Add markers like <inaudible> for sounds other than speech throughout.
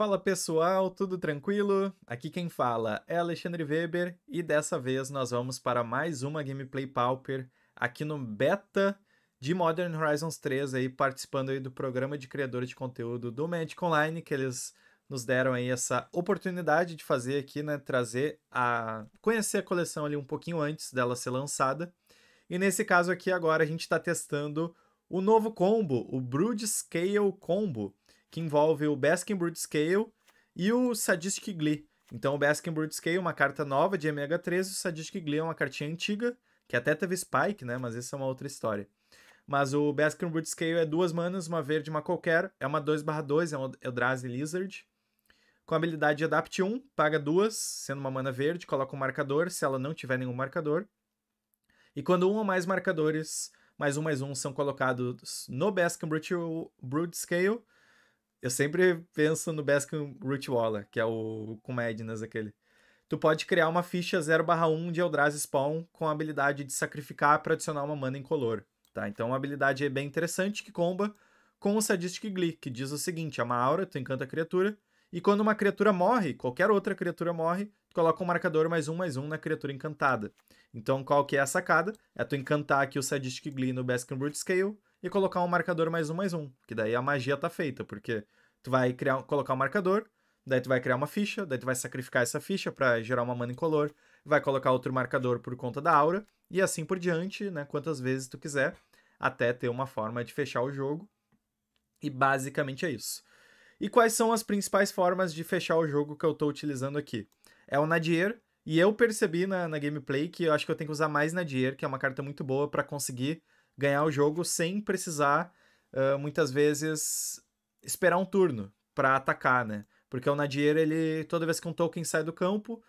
Fala pessoal, tudo tranquilo? Aqui quem fala é Alexandre Weber e dessa vez nós vamos para mais uma gameplay Pauper aqui no beta de Modern Horizons 3 aí participando aí do programa de criadores de conteúdo do Magic Online que eles nos deram aí essa oportunidade de fazer aqui, né, trazer a conhecer a coleção ali um pouquinho antes dela ser lançada. E nesse caso aqui agora a gente está testando o novo combo, o Brood Scale Combo que envolve o Brood Scale e o Sadistic Glee. Então, o Brood Scale é uma carta nova de Omega 13, o Sadistic Glee é uma cartinha antiga, que até teve Spike, né? Mas essa é uma outra história. Mas o Brood Scale é duas manas, uma verde, uma qualquer, é uma 2/2, é um Eldrazi Lizard. Com a habilidade Adapt 1, paga duas, sendo uma mana verde, coloca um marcador, se ela não tiver nenhum marcador. E quando um ou mais marcadores, mais um mais um, são colocados no Baskenbrood Brood Scale, eu sempre penso no Baskin Root Waller, que é o com Madness aquele. Tu pode criar uma ficha 0/1 de Eldrazi Spawn com a habilidade de sacrificar para adicionar uma mana color. tá? Então uma habilidade é bem interessante que comba com o Sadistic Glee, que diz o seguinte: é uma aura, tu encanta a criatura, e quando uma criatura morre, qualquer outra criatura morre, tu coloca um marcador mais um mais um na criatura encantada. Então qual que é a sacada? É tu encantar aqui o Sadistic Glee no Baskin Root Scale, e colocar um marcador mais um, mais um. Que daí a magia tá feita, porque tu vai criar, colocar um marcador, daí tu vai criar uma ficha, daí tu vai sacrificar essa ficha para gerar uma mana incolor, vai colocar outro marcador por conta da aura, e assim por diante, né? Quantas vezes tu quiser, até ter uma forma de fechar o jogo. E basicamente é isso. E quais são as principais formas de fechar o jogo que eu estou utilizando aqui? É o Nadir, e eu percebi na, na gameplay que eu acho que eu tenho que usar mais Nadir, que é uma carta muito boa para conseguir ganhar o jogo sem precisar, uh, muitas vezes, esperar um turno para atacar, né? Porque o Nadir, ele, toda vez que um token sai do campo,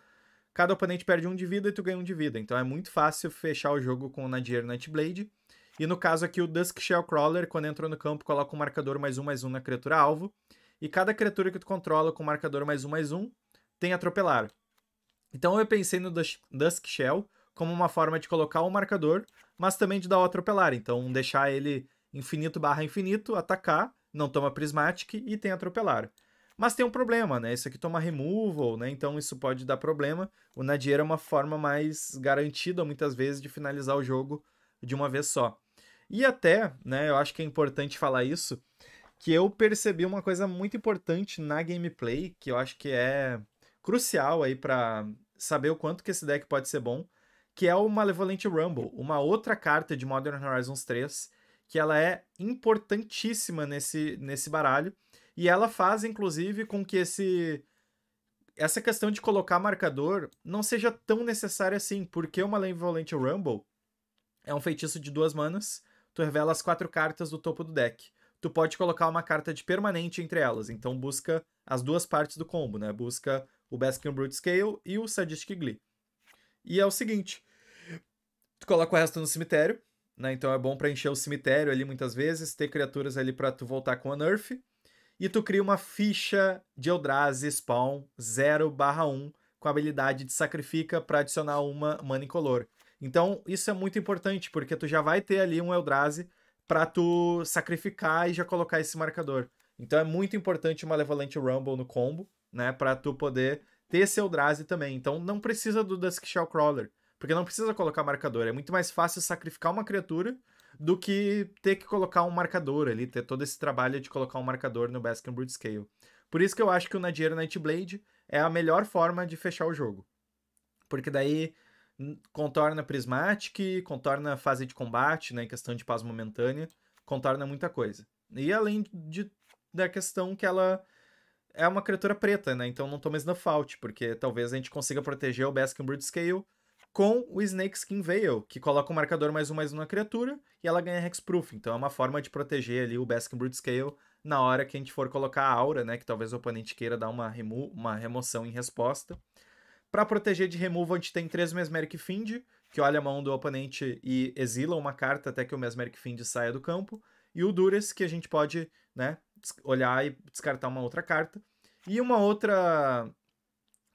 cada oponente perde um de vida e tu ganha um de vida. Então é muito fácil fechar o jogo com o Nadir Nightblade. E no caso aqui, o Dusk Shell Crawler, quando entra no campo, coloca um marcador mais um, mais um na criatura alvo. E cada criatura que tu controla com marcador mais um, mais um, tem atropelar. Então eu pensei no Dusk Shell, como uma forma de colocar o um marcador, mas também de dar o atropelar. Então, deixar ele infinito barra infinito, atacar, não toma prismatic e tem atropelar. Mas tem um problema, né? Isso aqui toma removal, né? Então isso pode dar problema. O Nadir é uma forma mais garantida, muitas vezes, de finalizar o jogo de uma vez só. E até, né, eu acho que é importante falar isso, que eu percebi uma coisa muito importante na gameplay, que eu acho que é crucial aí para saber o quanto que esse deck pode ser bom, que é o Malevolent Rumble, uma outra carta de Modern Horizons 3, que ela é importantíssima nesse, nesse baralho, e ela faz, inclusive, com que esse essa questão de colocar marcador não seja tão necessária assim, porque o Malevolent Rumble é um feitiço de duas manas, tu revela as quatro cartas do topo do deck. Tu pode colocar uma carta de permanente entre elas, então busca as duas partes do combo, né? Busca o Baskin Brute Scale e o Sadistic Glee. E é o seguinte: tu coloca o resto no cemitério, né? Então é bom para encher o cemitério ali muitas vezes, ter criaturas ali para tu voltar com nerf E tu cria uma ficha de Eldrazi Spawn 0/1 com a habilidade de sacrifica para adicionar uma mana incolor. Então, isso é muito importante, porque tu já vai ter ali um Eldrazi para tu sacrificar e já colocar esse marcador. Então é muito importante uma Levalente Rumble no combo, né, para tu poder ter seu Drazi também. Então não precisa do Dusk shell crawler, porque não precisa colocar marcador. É muito mais fácil sacrificar uma criatura do que ter que colocar um marcador ali, ter todo esse trabalho de colocar um marcador no Baskin Brute Scale. Por isso que eu acho que o Nadier Nightblade é a melhor forma de fechar o jogo. Porque daí contorna Prismatic, contorna fase de combate, né, questão de paz momentânea, contorna muita coisa. E além de, da questão que ela é uma criatura preta, né? Então não toma Snuffout, porque talvez a gente consiga proteger o Baskenbird Scale com o Snake Skin Veil, que coloca um marcador mais um mais uma criatura e ela ganha Hexproof. Então é uma forma de proteger ali o Baskenbird Scale na hora que a gente for colocar a aura, né? Que talvez o oponente queira dar uma, remo uma remoção em resposta. Para proteger de removal, a gente tem três Mesmeric Find, que olha a mão do oponente e exila uma carta até que o Mesmeric Find saia do campo. E o Duras, que a gente pode né, olhar e descartar uma outra carta. E uma outra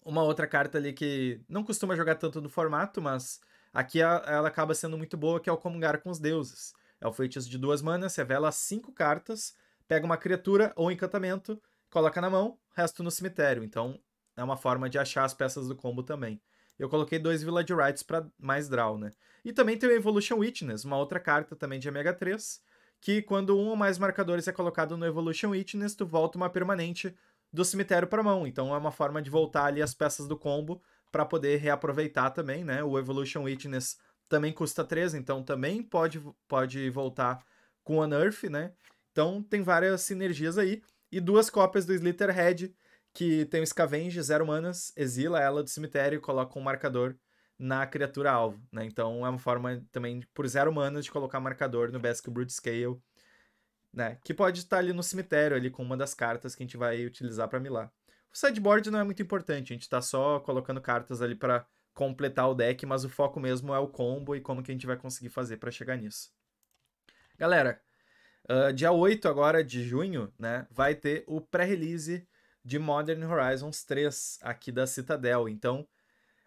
uma outra carta ali que não costuma jogar tanto no formato, mas aqui ela acaba sendo muito boa, que é o Comungar com os Deuses. É o feitiço de duas manas, revela cinco cartas, pega uma criatura ou encantamento, coloca na mão, resto no cemitério. Então é uma forma de achar as peças do combo também. Eu coloquei dois Village Rights para mais draw, né? E também tem o Evolution Witness, uma outra carta também de Omega 3, que quando um ou mais marcadores é colocado no Evolution Witness, tu volta uma permanente do cemitério para mão. Então é uma forma de voltar ali as peças do combo para poder reaproveitar também, né? O Evolution Witness também custa 3, então também pode, pode voltar com a Nerf, né? Então tem várias sinergias aí. E duas cópias do Slitterhead, que tem o Scavenge, zero manas, exila ela do cemitério e coloca um marcador na criatura alvo, né? Então é uma forma também por zero manas de colocar marcador no Basic Brute Scale né? Que pode estar ali no cemitério, ali com uma das cartas que a gente vai utilizar para milar. O sideboard não é muito importante, a gente está só colocando cartas ali para completar o deck, mas o foco mesmo é o combo e como que a gente vai conseguir fazer para chegar nisso. Galera, uh, dia 8 agora de junho, né, vai ter o pré-release de Modern Horizons 3 aqui da Citadel. Então,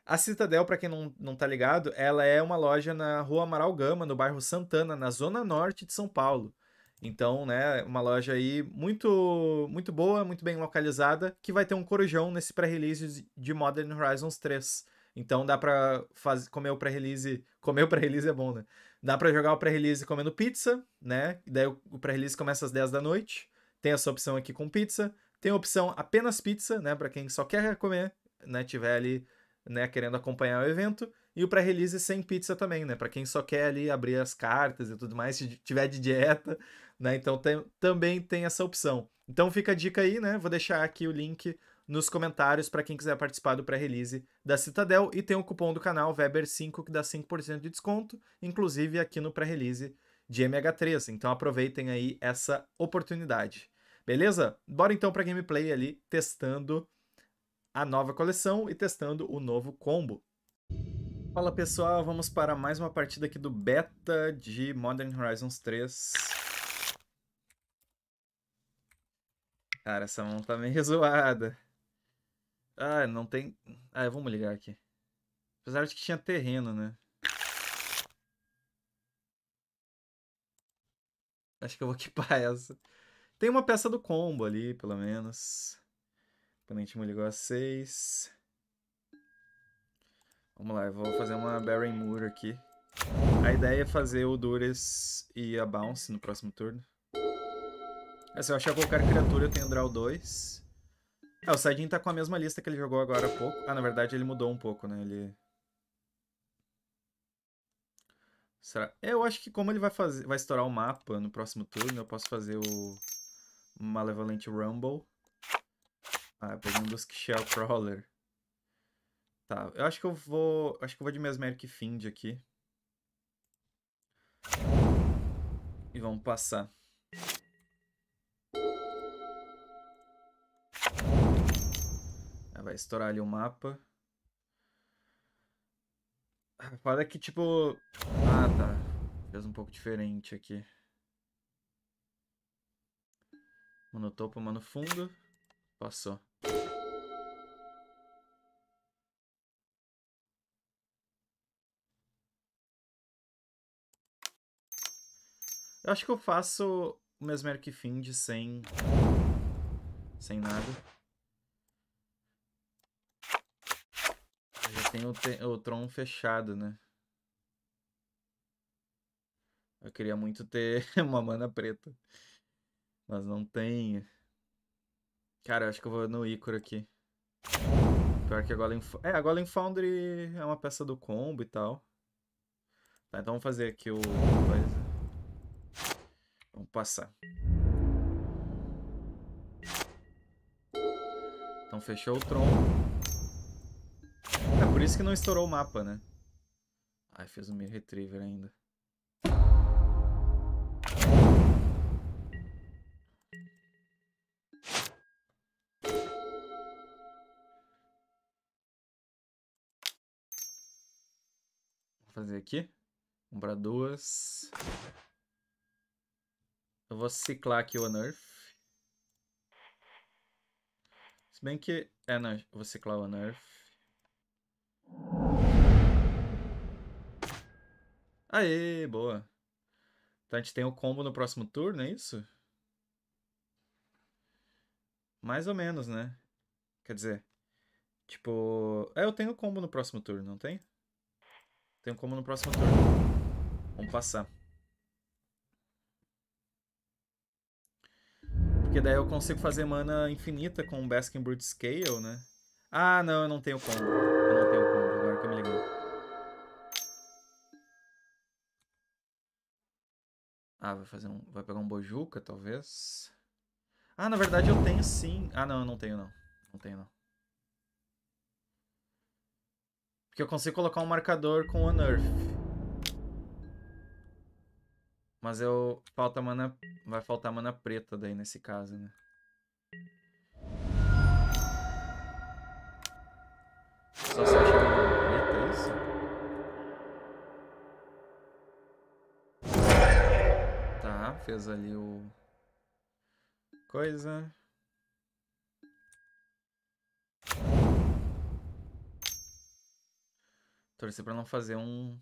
a Citadel, para quem não, não tá ligado, ela é uma loja na Rua Amaral Gama, no bairro Santana, na zona norte de São Paulo. Então, né, uma loja aí muito muito boa, muito bem localizada, que vai ter um corujão nesse pré-release de Modern Horizons 3. Então dá pra fazer, comer o pré-release. Comer o pré-release é bom, né? Dá pra jogar o pré-release comendo pizza, né? daí o pré-release começa às 10 da noite. Tem essa opção aqui com pizza. Tem a opção apenas pizza, né? Pra quem só quer comer, né? Tiver ali né, querendo acompanhar o evento, e o pré-release sem pizza também, né, para quem só quer ali abrir as cartas e tudo mais, se tiver de dieta, <laughs> né, então tem, também tem essa opção. Então fica a dica aí, né, vou deixar aqui o link nos comentários para quem quiser participar do pré-release da Citadel e tem o cupom do canal Weber5 que dá 5% de desconto, inclusive aqui no pré-release de MH3. Então aproveitem aí essa oportunidade. Beleza? Bora então para gameplay ali testando a nova coleção e testando o novo combo. Fala pessoal, vamos para mais uma partida aqui do beta de Modern Horizons 3. Cara, essa mão tá meio <laughs> zoada. Ah, não tem... Ah, vamos ligar aqui. Apesar de que tinha terreno, né? Acho que eu vou <laughs> equipar essa. Tem uma peça do combo ali, pelo menos. Oponente me ligou a 6. Vamos lá, eu vou fazer uma Baron Moor aqui. A ideia é fazer o Duras e a Bounce no próximo turno. É, se eu achar qualquer criatura, eu tenho draw 2. É, ah, o Sidin tá com a mesma lista que ele jogou agora há pouco. Ah, na verdade ele mudou um pouco, né? Ele... Será? É, eu acho que como ele vai fazer, vai estourar o mapa no próximo turno, eu posso fazer o Malevolent Rumble. Ah, eu peguei um dos Shellcrawler. Tá, eu acho que eu vou. Acho que eu vou de Mesmeric Find aqui. E vamos passar. Ah, vai estourar ali o mapa. Ah, A é que, tipo... Ah, tá. Fez um pouco diferente aqui. Mano topo, mano fundo. Passou. Eu acho que eu faço o mesmo que Find sem... Sem nada. já tenho o, o Tron fechado, né? Eu queria muito ter <laughs> uma mana preta. Mas não tenho. Cara, eu acho que eu vou no Icor aqui. Pior que a Golem... É, a Golem Foundry é uma peça do combo e tal. Tá, então vamos fazer aqui o... Vamos passar. Então fechou o tronco. É por isso que não estourou o mapa, né? Ai, fez o meu Retriever ainda. fazer aqui. Um duas. Eu vou ciclar aqui o Nerf. Se bem que... É, não. Né, eu vou ciclar o Nerf. Aê, boa. Então a gente tem o combo no próximo turno, é isso? Mais ou menos, né? Quer dizer... Tipo... É, eu tenho combo no próximo turno, não tem? Tem como no próximo turno. Vamos passar. Porque daí eu consigo fazer mana infinita com o Baskin Brute Scale, né? Ah, não, eu não tenho combo. Eu não tenho combo, agora que eu me liguei. Ah, vai fazer um... Vai pegar um Bojuca, talvez. Ah, na verdade eu tenho sim. Ah, não, eu não tenho não. Não tenho não. Que eu consigo colocar um marcador com o Nerf, Mas eu... Falta mana... Vai faltar mana preta daí nesse caso, né? Só se achar mana preta, é isso? Tá, fez ali o... Coisa... Torcer pra não fazer um...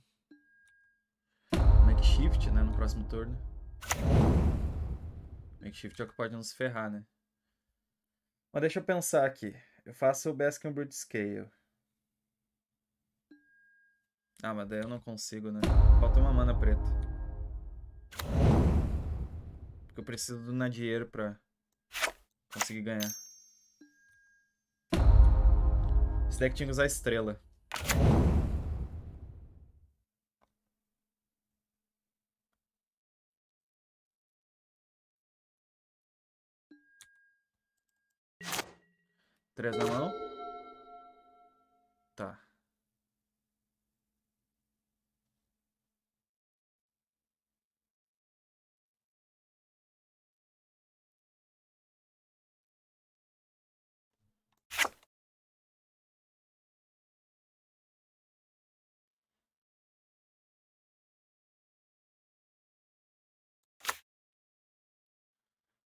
Makeshift, né? No próximo turno. Makeshift é o que pode nos ferrar, né? Mas deixa eu pensar aqui. Eu faço o Baskin Brute Scale. Ah, mas daí eu não consigo, né? Falta uma mana preta. Porque eu preciso do Nadieiro pra conseguir ganhar. Esse deck tinha que usar estrela. Três na mão. Tá.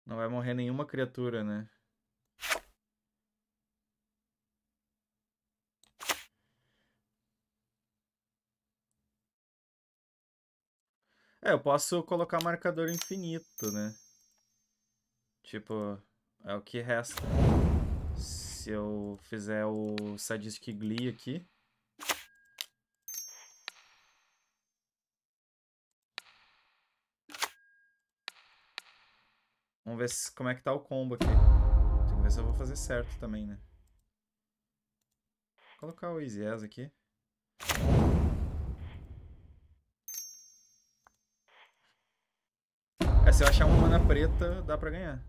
Não vai morrer nenhuma criatura, né? É, eu posso colocar marcador infinito, né? Tipo, é o que resta. Se eu fizer o Sadistic Glee aqui... Vamos ver se, como é que tá o combo aqui. Tem que ver se eu vou fazer certo também, né? Vou colocar o Easy As aqui. se eu achar uma mana preta, dá pra ganhar.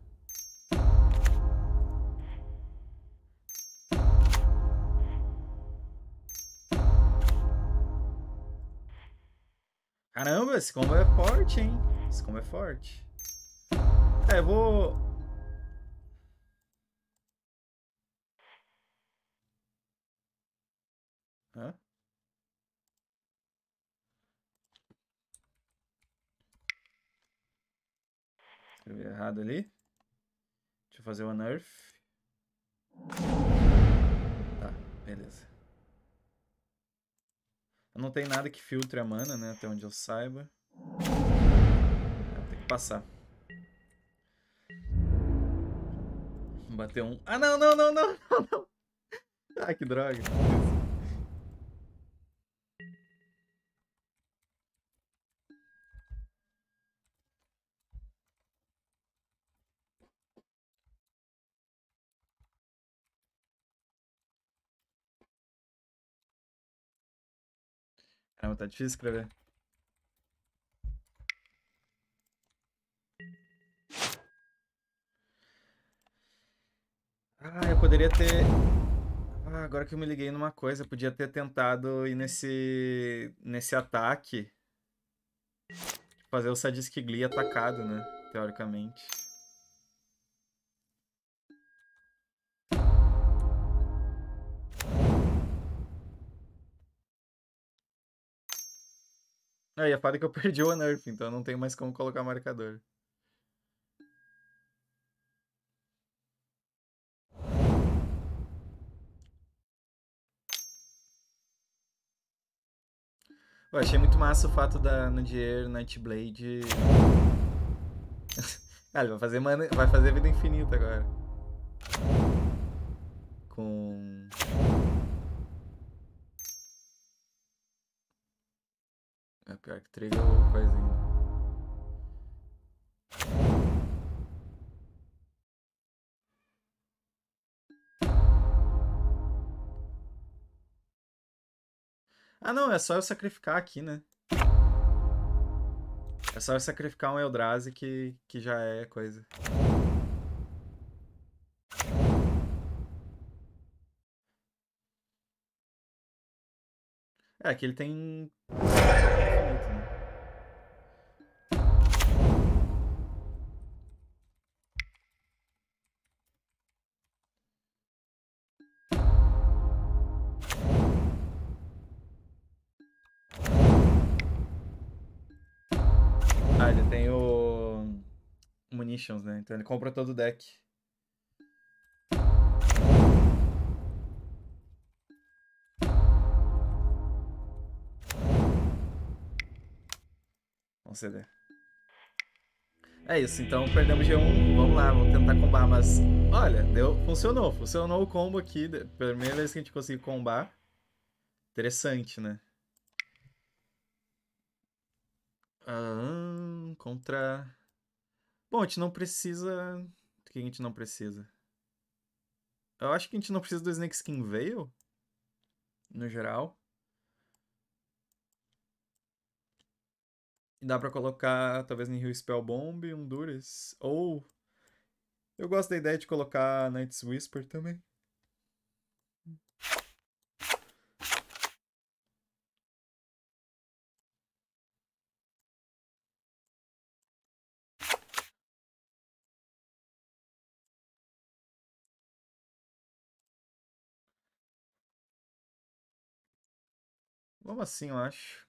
Caramba, esse combo é forte, hein? Esse combo é forte. É, eu vou... Escrevi errado ali. Deixa eu fazer o unearth. Tá, beleza. Não tem nada que filtre a mana, né? Até onde eu saiba. Tem que passar. bater um. Ah, não, não, não, não, <laughs> não, não. Ah, que droga. Caramba, tá difícil escrever. Ah, eu poderia ter. Ah, agora que eu me liguei numa coisa, eu podia ter tentado ir nesse. nesse ataque. Fazer o Sadisk Glee atacado, né? Teoricamente. Ah, e a fada é que eu <laughs> perdi o nerf, então eu não tenho mais como colocar marcador. Eu achei muito massa o fato da Nudier Nightblade. <laughs> ah, ele vai fazer, vai fazer vida infinita agora. Com. É pior que trigger é ou coisa ainda. Ah não, é só eu sacrificar aqui, né? É só eu sacrificar um Eldrazi que, que já é coisa. É, que ele tem... Né? Ah, ele tem o... Munitions, né? Então ele compra todo o deck. CD. É isso, então perdemos G1. Vamos lá, vamos tentar combar, mas olha, deu, funcionou. Funcionou o combo aqui. Primeira vez que a gente conseguiu combar. Interessante, né? contra. Bom, a gente não precisa. O que a gente não precisa? Eu acho que a gente não precisa do Snake Skin Veil. No geral. dá para colocar, talvez, em Rio Spellbomb, um Duris. Ou. Eu gosto da ideia de colocar Night's Whisper também. Vamos assim, eu acho.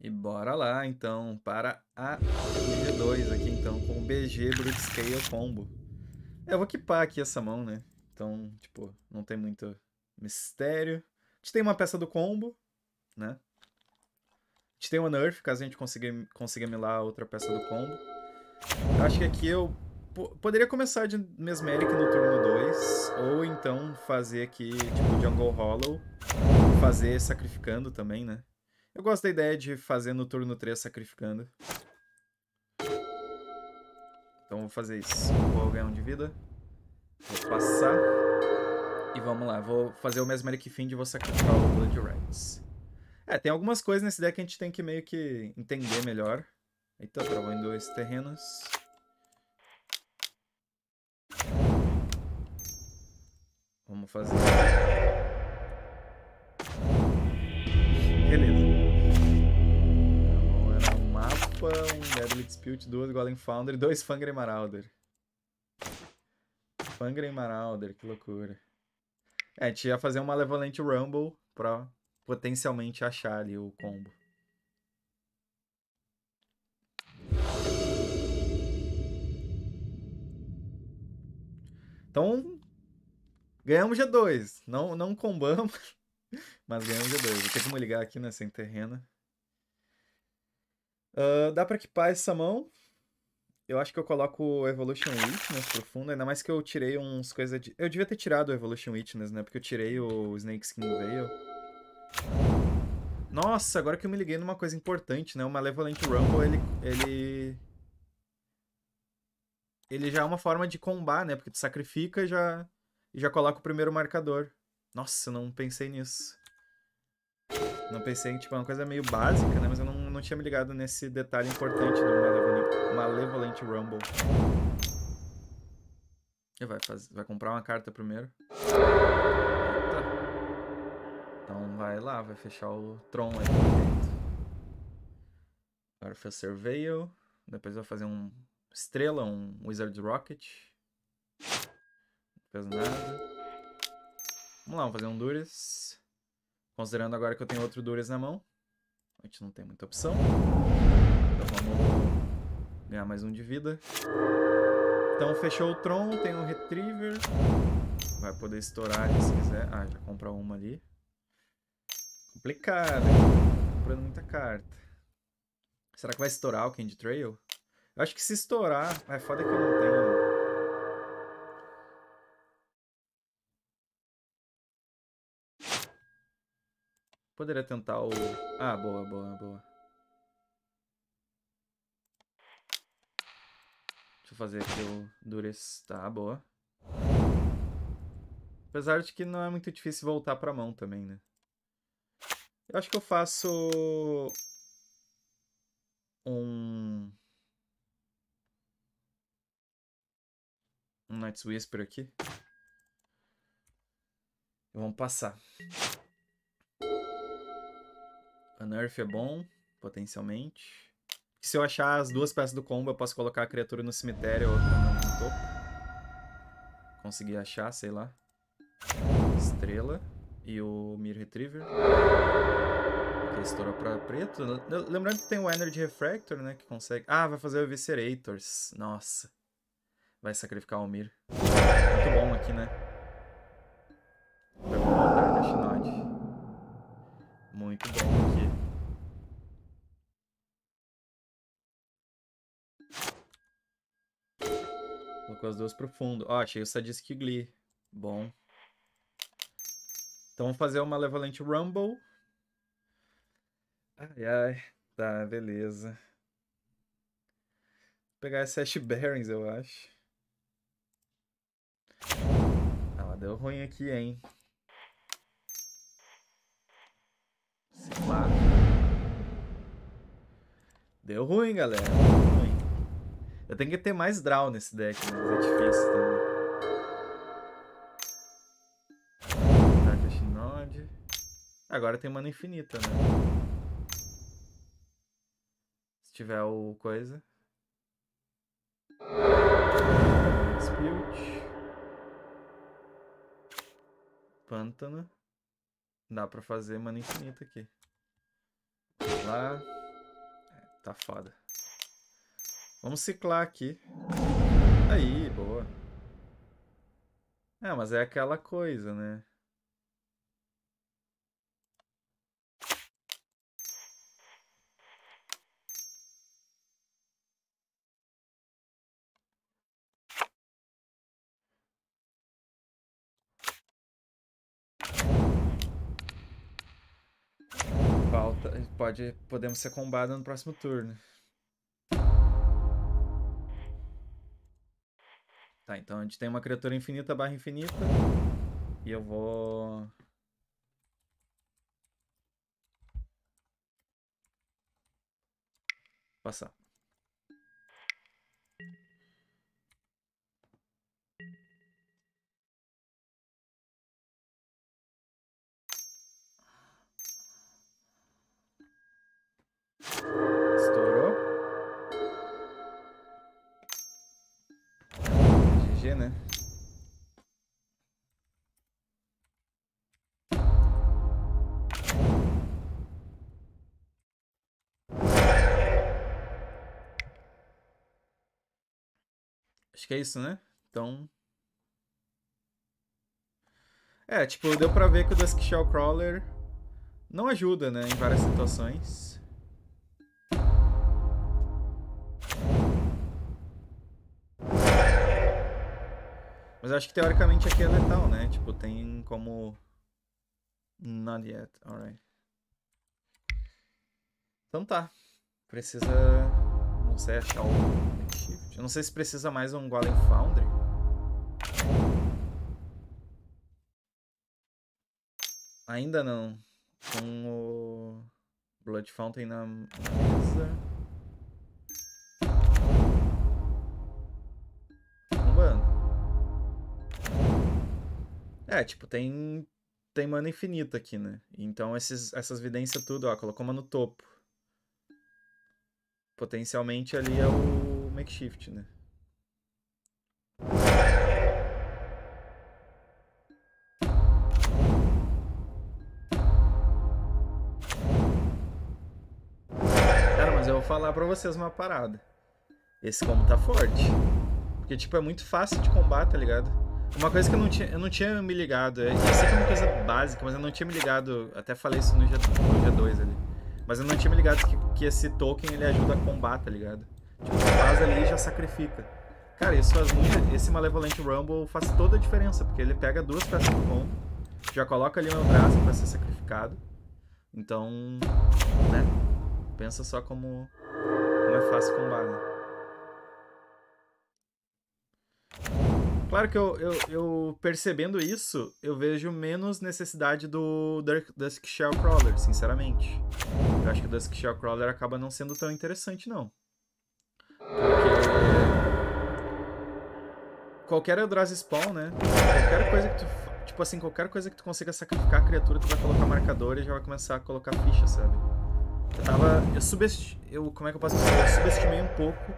E bora lá então para a G2 aqui então com o BG Brute Scale Combo. É, eu vou equipar aqui essa mão, né? Então, tipo, não tem muito mistério. A gente tem uma peça do combo, né? A gente tem uma nerf, caso a gente consiga, consiga milar outra peça do combo. Acho que aqui eu poderia começar de Mesmeric no turno 2, ou então fazer aqui, tipo, Jungle Hollow, fazer sacrificando também, né? Eu gosto da ideia de fazer no turno 3 sacrificando. Então vou fazer isso. Vou ganhar um de vida. Vou passar. E vamos lá. Vou fazer o mesmo Mesmeric Find de vou sacrificar o Blood Rites. É, tem algumas coisas nesse deck que a gente tem que meio que entender melhor. Eita, travou em dois terrenos. Vamos fazer... Beleza. Japão, Deadly Dispute 2, Golem Founder, 2 Fangre Marauder. Fangre Marauder, que loucura. É, a gente ia fazer um Levolent Rumble pra potencialmente achar ali o combo. Então, ganhamos G2. Não, não combamos, <laughs> mas ganhamos G2. Vou ter que ligar aqui né, sem terreno. Uh, dá pra equipar essa mão. Eu acho que eu coloco o Evolution Witness profundo, ainda mais que eu tirei uns coisas de... Eu devia ter tirado o Evolution Witness, né? Porque eu tirei o Snake Skin Veil. Nossa, agora que eu me liguei numa coisa importante, né? O Malevolent Rumble, ele... ele... Ele já é uma forma de combar, né? Porque tu sacrifica e já, e já coloca o primeiro marcador. Nossa, eu não pensei nisso. Não pensei, tipo, é uma coisa meio básica, né? Mas eu não não tinha me ligado nesse detalhe importante do Malevolent, Malevolent Rumble. Vai, fazer, vai comprar uma carta primeiro. Eita. Então vai lá, vai fechar o Tron aí direito. Agora fez Surveil. Depois vai fazer um Estrela, um Wizard Rocket. Não fez nada. Vamos lá, vamos fazer um Dures. Considerando agora que eu tenho outro Dures na mão. A gente não tem muita opção. Então vamos ganhar mais um de vida. Então fechou o Tron, tem um Retriever. Vai poder estourar se quiser. Ah, já compra uma ali. Complicado, hein? Comprando muita carta. Será que vai estourar o Candy Trail? Eu acho que se estourar... É foda que eu não tenho Poderia tentar o... Ah, boa, boa, boa. Deixa eu fazer aqui o Dures. Tá, boa. Apesar de que não é muito difícil voltar pra mão também, né? Eu acho que eu faço... Um... Um Night's Whisper aqui. Vamos passar. Nerf é bom, potencialmente. se eu achar as duas peças do combo, eu posso colocar a criatura no cemitério, e outra no topo. Consegui achar, sei lá. Estrela e o Mir Retriever. Que estoura pra preto. Lembrando que tem o Energy Refractor, né? Que consegue... Ah, vai fazer o Eviscerators. Nossa. Vai sacrificar o Mir. Muito bom aqui, né? Muito bom aqui. com as duas pro fundo. Ó, achei o Sadisk Glee. Bom. Então vamos fazer uma Levalente Rumble. Ai, ai. Tá, beleza. Vou pegar essa Ash Barons, eu acho. Ah, deu ruim aqui, hein. Sei lá. Deu ruim, galera. Eu tenho que ter mais draw nesse deck, né? mas é difícil também. Agora tem mana infinita, né? Se tiver o coisa. Spilt. Pântano. Dá pra fazer mana infinita aqui. Vamos lá. É, tá foda. Vamos ciclar aqui. Aí, boa. É, mas é aquela coisa, né? Falta, pode, podemos ser combado no próximo turno. Tá, então a gente tem uma criatura infinita barra infinita. E eu vou... Passar. né? Acho que é isso, né? Então... É, tipo, deu pra ver que o Dusk Shell Crawler não ajuda, né? Em várias situações. Mas acho que teoricamente aqui é letal, né? Tipo, tem como... Not yet, alright. Então tá. Precisa... Não sei, achar o... Shift. Eu não sei se precisa mais um Golem Foundry. Ainda não. Com o Blood Fountain na mesa... É, tipo, tem tem mana infinita aqui, né? Então esses, essas vidências tudo, ó, colocou uma no topo. Potencialmente ali é o makeshift, né? Cara, mas eu vou falar pra vocês uma parada. Esse combo tá forte. Porque, tipo, é muito fácil de combate, tá ligado? Uma coisa que eu não tinha, eu não tinha me ligado, eu sei que é uma coisa básica, mas eu não tinha me ligado, até falei isso no, G, 2 ali, mas eu não tinha me ligado que, que esse token ele ajuda a combater, tá ligado? Tipo, você faz ali e já sacrifica. Cara, isso faz muito, esse Malevolent Rumble faz toda a diferença, porque ele pega duas peças do combo, já coloca ali meu braço pra ser sacrificado, então, né, pensa só como, como é fácil combater. Né? Claro que eu, eu, eu, percebendo isso, eu vejo menos necessidade do Dusk Shell Crawler, sinceramente. Eu acho que o Dusk Shell Crawler acaba não sendo tão interessante, não. Porque... Qualquer Eldrazi Spawn, né? Qualquer coisa que tu... Tipo assim, qualquer coisa que tu consiga sacrificar a criatura, tu vai colocar marcador e já vai começar a colocar ficha, sabe? Eu tava... Eu subestimei... Eu, como é que eu posso dizer? Eu subestimei um pouco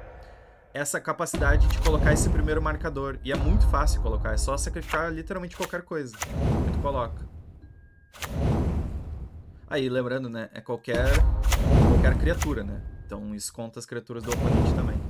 essa capacidade de colocar esse primeiro marcador. E é muito fácil colocar, é só sacrificar literalmente qualquer coisa que tu coloca. Aí, lembrando, né, é qualquer, qualquer criatura, né? Então isso conta as criaturas do oponente também.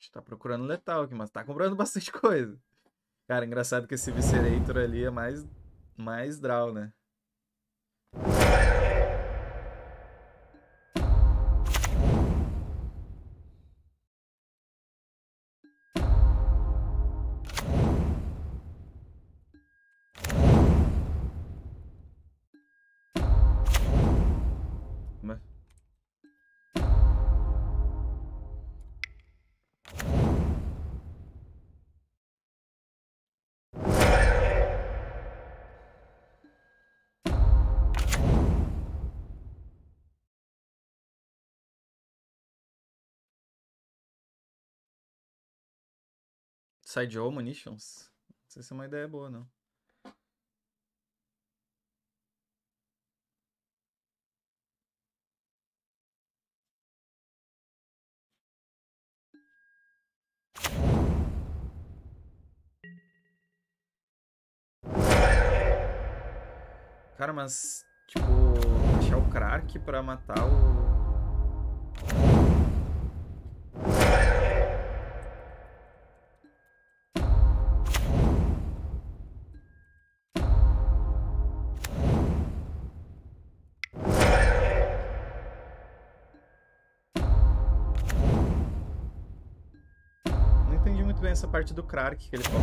gente tá procurando letal aqui, mas tá comprando <laughs> bastante coisa. Cara, engraçado que esse Viscerator ali é mais, mais draw, né? Sideo Munitions. Não sei se é uma ideia boa, não. Cara, mas, tipo, deixar o Crack pra matar o essa parte do Clark que ele falou.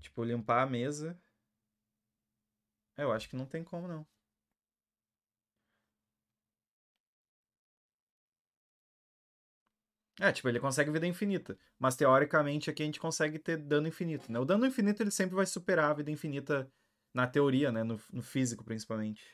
Tipo, limpar a mesa. Eu acho que não tem como, não. É, tipo, ele consegue vida infinita. Mas teoricamente aqui a gente consegue ter dano infinito, né? O dano infinito ele sempre vai superar a vida infinita na teoria, né? No, no físico, principalmente.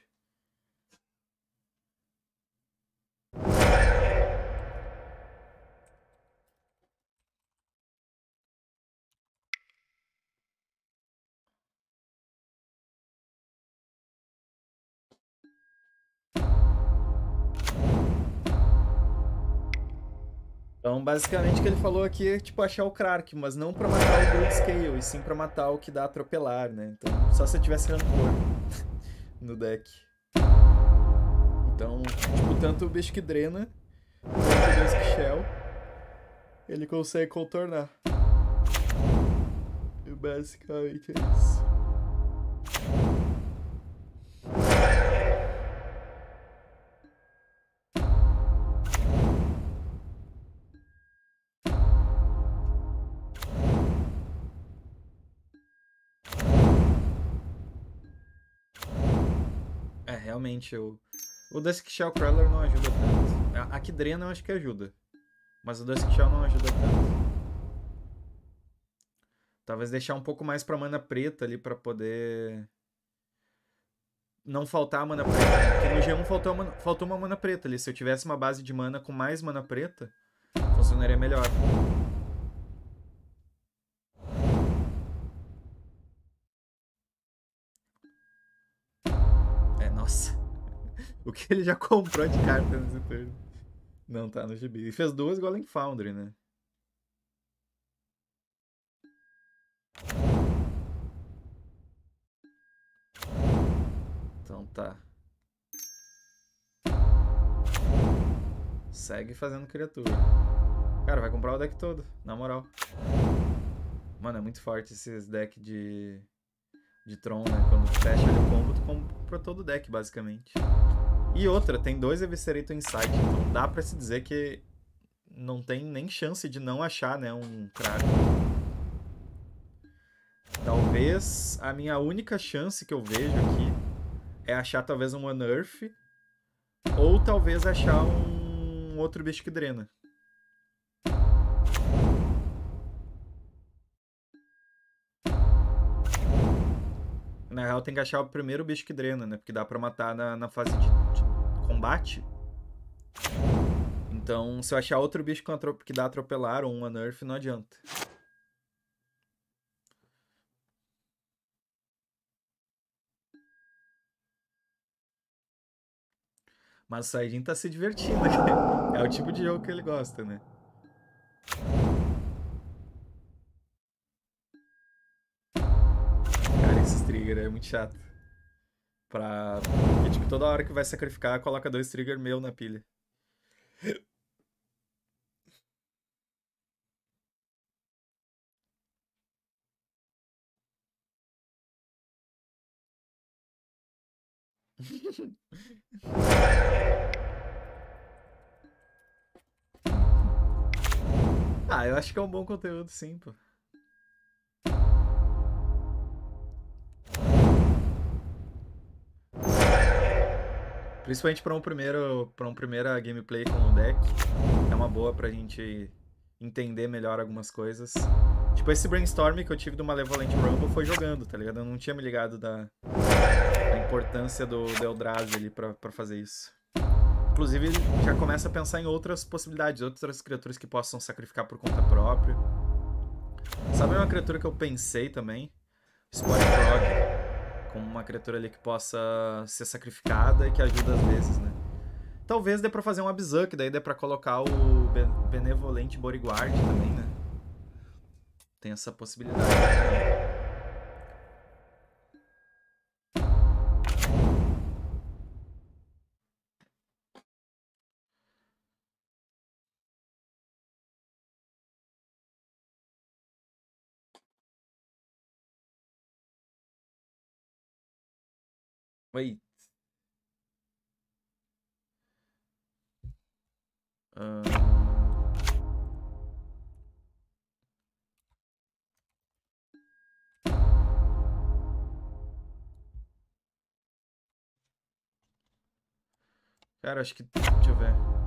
Então, basicamente, o que ele falou aqui é, tipo, achar o Krark, mas não pra matar o Gold Scale, e sim pra matar o que dá atropelar, né? Então, só se eu tivesse rancor <laughs> no deck. Então, tipo, tanto o bicho que drena, quanto o Gold que Shell, ele consegue contornar. E basicamente é isso. realmente O Dusk Shell Crawler não ajuda tanto. A Kidrena eu acho que ajuda. Mas o Dusk Shell não ajuda tanto. Talvez deixar um pouco mais pra mana preta ali pra poder... Não faltar a mana preta. Porque no G1 faltou, mana... faltou uma mana preta ali. Se eu tivesse uma base de mana com mais mana preta, funcionaria melhor. O que ele já <laughs> comprou de carta nesse turno. Não tá no gibi. E fez duas Golem Foundry, né? Então tá. Segue fazendo criatura. Cara, vai comprar o deck todo, na moral. Mano, é muito forte esses deck de, de Tron, né? Quando fecha o combo, tu compra todo o deck, basicamente. E outra, tem dois Eviscerator Insight, então dá pra se dizer que não tem nem chance de não achar, né, um Kraken. Talvez a minha única chance que eu vejo aqui é achar talvez um Unearth ou talvez achar um outro bicho que drena. Na real, tem que achar o primeiro bicho que drena, né? Porque dá pra matar na, na fase de combate. Então, se eu achar outro bicho que dá atropelar ou um nerf, não adianta. Mas o Saidin tá se divertindo né? <laughs> É o tipo de jogo que ele gosta, né? Cara, esse trigger é muito chato. Pra. E, tipo, toda hora que vai sacrificar, coloca dois trigger meu na pilha. <laughs> ah, eu acho que é um bom conteúdo, sim, pô. Principalmente para um primeiro, para um primeira gameplay com o deck, é uma boa pra gente entender melhor algumas coisas. Tipo, esse brainstorm que eu tive do Malevolent Rumble foi jogando, tá ligado? Eu não tinha me ligado da, da importância do, Eldrazi ali pra, pra fazer isso. Inclusive, já começa a pensar em outras possibilidades, outras criaturas que possam sacrificar por conta própria. Sabe uma criatura que eu pensei também? Spot Frog como uma criatura ali que possa ser sacrificada e que ajuda às vezes, né? Talvez dê pra fazer um Abzan, daí dê pra colocar o Benevolente Boriguard também, né? Tem essa possibilidade. Né? Wait. Uh... Cara, acho que. Deixa eu ver.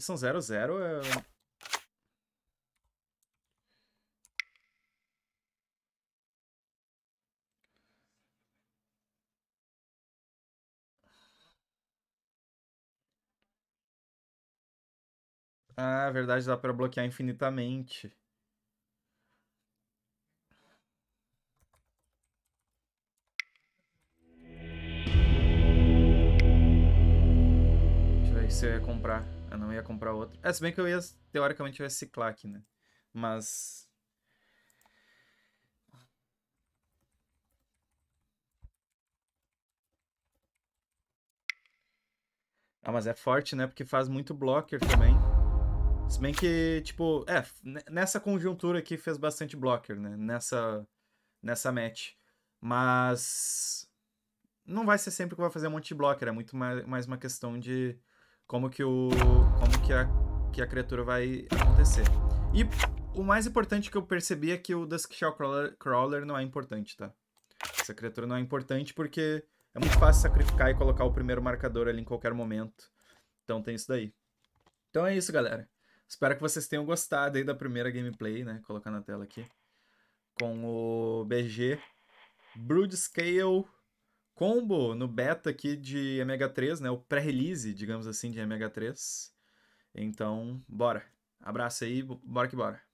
são zero é... Ah, verdade, dá para bloquear infinitamente. Deixa eu ver se eu ia comprar. Eu não ia comprar outro. É, se bem que eu ia, teoricamente, eu ia ciclar aqui, né? Mas... Ah, mas é forte, né? Porque faz muito blocker também. Se bem que, tipo, é, nessa conjuntura aqui fez bastante blocker, né? Nessa, nessa match. Mas não vai ser sempre que vai fazer um monte de blocker, é muito mais, mais uma questão de como que o como que a, que a criatura vai acontecer. E o mais importante que eu percebi é que o Dusk Shell Crawler, Crawler não é importante, tá? Essa criatura não é importante porque é muito fácil sacrificar e colocar o primeiro marcador ali em qualquer momento. Então tem isso daí. Então é isso, galera. Espero que vocês tenham gostado aí da primeira gameplay, né? Vou colocar na tela aqui. Com o BG Brood Scale combo no beta aqui de MH3, né? O pré-release, digamos assim, de MH3. Então, bora. Abraço aí, bora que bora.